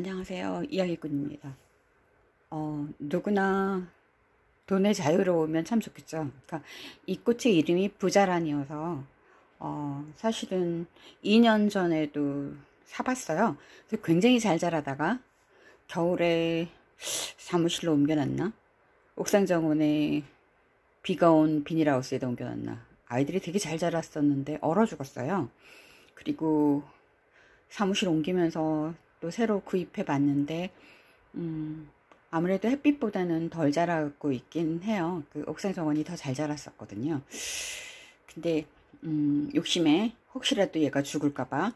안녕하세요. 이야기꾼입니다. 어, 누구나 돈의 자유로우면 참 좋겠죠. 그러니까 이 꽃의 이름이 부자란이어서 어, 사실은 2년 전에도 사봤어요. 굉장히 잘 자라다가 겨울에 사무실로 옮겨놨나? 옥상 정원에 비가 온 비닐하우스에다 옮겨놨나? 아이들이 되게 잘 자랐었는데 얼어 죽었어요. 그리고 사무실 옮기면서 또 새로 구입해 봤는데 음, 아무래도 햇빛보다는 덜 자라고 있긴 해요. 그 옥상 정원이 더 잘 자랐었거든요. 근데 음, 욕심에 혹시라도 얘가 죽을까봐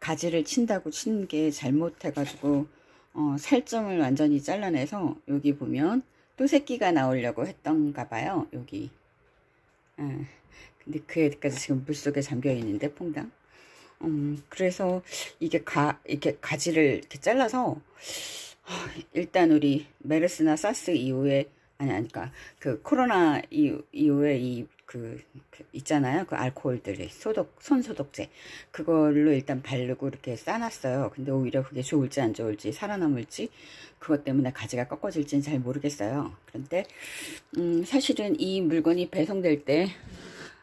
가지를 친다고 친 게 잘못해가지고 어, 살점을 완전히 잘라내서 여기 보면 또 새끼가 나오려고 했던가 봐요. 여기. 아, 근데 그 애까지 지금 물속에 잠겨 있는데 퐁당. 음, 그래서 이게 가, 이렇게 가지를 이렇게 잘라서, 아, 일단 우리 메르스나 사스 이후에, 아니, 아니, 까그 그러니까 코로나 이후, 이후에 이, 그, 그 있잖아요. 그 알코올들이 소독, 손소독제. 그걸로 일단 바르고 이렇게 싸놨어요. 근데 오히려 그게 좋을지 안 좋을지, 살아남을지, 그것 때문에 가지가 꺾어질지는 잘 모르겠어요. 그런데, 음, 사실은 이 물건이 배송될 때,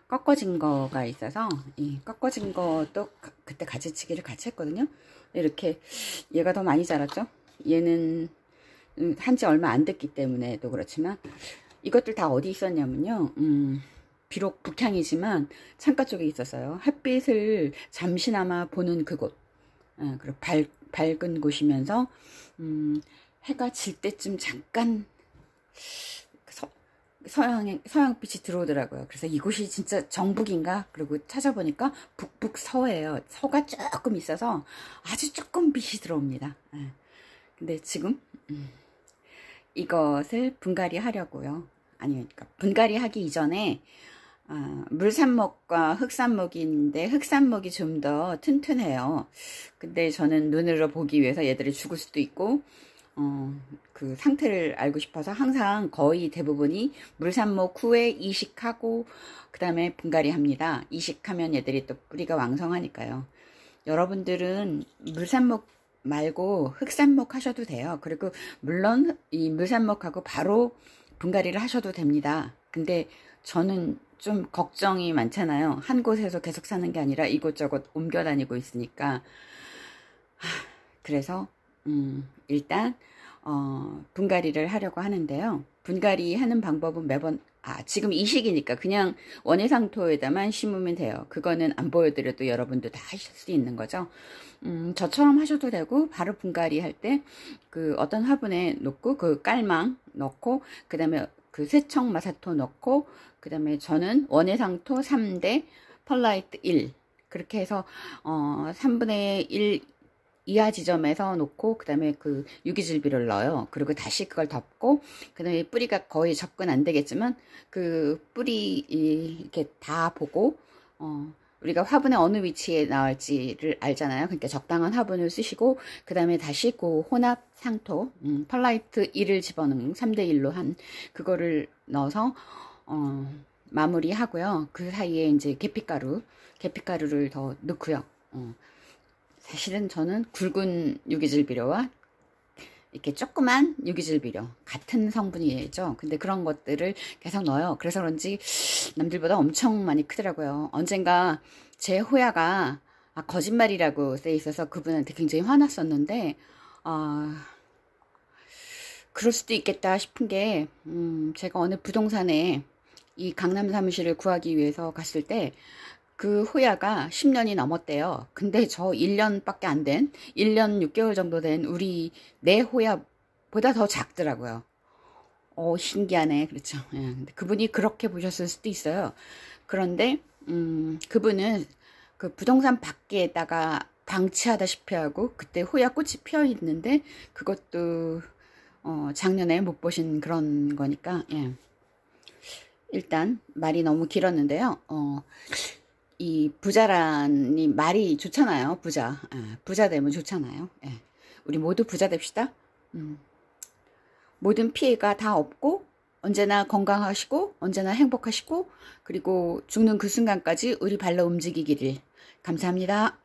꺾어진 거가 있어서 이 꺾어진 것도 그때 가지치기를 같이 했거든요. 이렇게 얘가 더 많이 자랐죠. 얘는 음, 한지 얼마 안 됐기 때문에 또 그렇지만 이것들 다 어디 있었냐면요. 음, 비록 북향이지만 창가 쪽에 있었어요. 햇빛을 잠시나마 보는 그곳. 예, 그리고 밝, 밝은 곳이면서 음, 해가 질 때쯤 잠깐 서양, 서양빛이 들어오더라고요. 그래서 이곳이 진짜 정북인가? 그리고 찾아보니까 북북서예요. 서가 조금 있어서 아주 조금 빛이 들어옵니다. 예. 근데 지금 음, 이것을 분갈이 하려고요. 아니, 그러니까 분갈이 하기 이전에 아, 물산목과 흑산목인데 흑산목이 좀 더 튼튼해요. 근데 저는 눈으로 보기 위해서 얘들이 죽을 수도 있고 어, 그 상태를 알고 싶어서 항상 거의 대부분이 물산목 후에 이식하고 그 다음에 분갈이 합니다. 이식하면 얘들이 또 뿌리가 왕성하니까요. 여러분들은 물산목 말고 흑산목 하셔도 돼요. 그리고 물론 이 물산목하고 바로 분갈이를 하셔도 됩니다. 근데 저는 좀 걱정이 많잖아요. 한 곳에서 계속 사는 게 아니라 이곳저곳 옮겨 다니고 있으니까. 그래서 음, 일단 어, 분갈이를 하려고 하는데요. 분갈이 하는 방법은 매번 아 지금 이 시기니까 그냥 원예상토에다만 심으면 돼요. 그거는 안 보여드려도 여러분도 다 하실 수 있는 거죠. 음, 저처럼 하셔도 되고 바로 분갈이 할 때 그 어떤 화분에 놓고 그 깔망 넣고 그 다음에 그세척 마사토 넣고 그 다음에 저는 원예상토 3대 펄라이트 1 그렇게 해서 어 3분의 1 이하 지점에서 놓고 그 다음에 그 유기질비를 넣어요. 그리고 다시 그걸 덮고 그 다음에 뿌리가 거의 접근 안 되겠지만 그 뿌리 이렇게 다 보고 어 우리가 화분의 어느 위치에 나올지를 알잖아요. 그러니까 적당한 화분을 쓰시고 그 다음에 다시 그 혼합 상토 음, 펄라이트 1을 집어넣은 3대1로 한 그거를 넣어서 어, 마무리하고요. 그 사이에 이제 계피가루 계피가루를 더 넣고요. 어. 사실은 저는 굵은 유기질 비료와 이렇게 조그만 유기질 비료 같은 성분이죠 근데 그런 것들을 계속 넣어요 그래서 그런지 남들보다 엄청 많이 크더라고요 언젠가 제 호야가 아, 거짓말이라고 써 있어서 그분한테 굉장히 화났었는데 어, 그럴 수도 있겠다 싶은 게 음, 제가 어느 부동산에 이 강남 사무실을 구하기 위해서 갔을 때그 후야가 10년이 넘었대요. 근데 저 1년밖에 안 된, 1년 6개월 정도 된 우리 내 후야보다 더 작더라고요. 어, 신기하네. 그렇죠. 예, 근데 그분이 그렇게 보셨을 수도 있어요. 그런데, 음, 그분은 그 부동산 밖에다가 방치하다시피 하고, 그때 후야 꽃이 피어 있는데, 그것도, 어, 작년에 못 보신 그런 거니까, 예. 일단, 말이 너무 길었는데요. 어, 부자란이 말이 좋잖아요. 부자. 예, 부자 되면 좋잖아요. 예. 우리 모두 부자 됩시다. 음. 모든 피해가 다 없고 언제나 건강하시고 언제나 행복하시고 그리고 죽는 그 순간까지 우리 발로 움직이기를 감사합니다.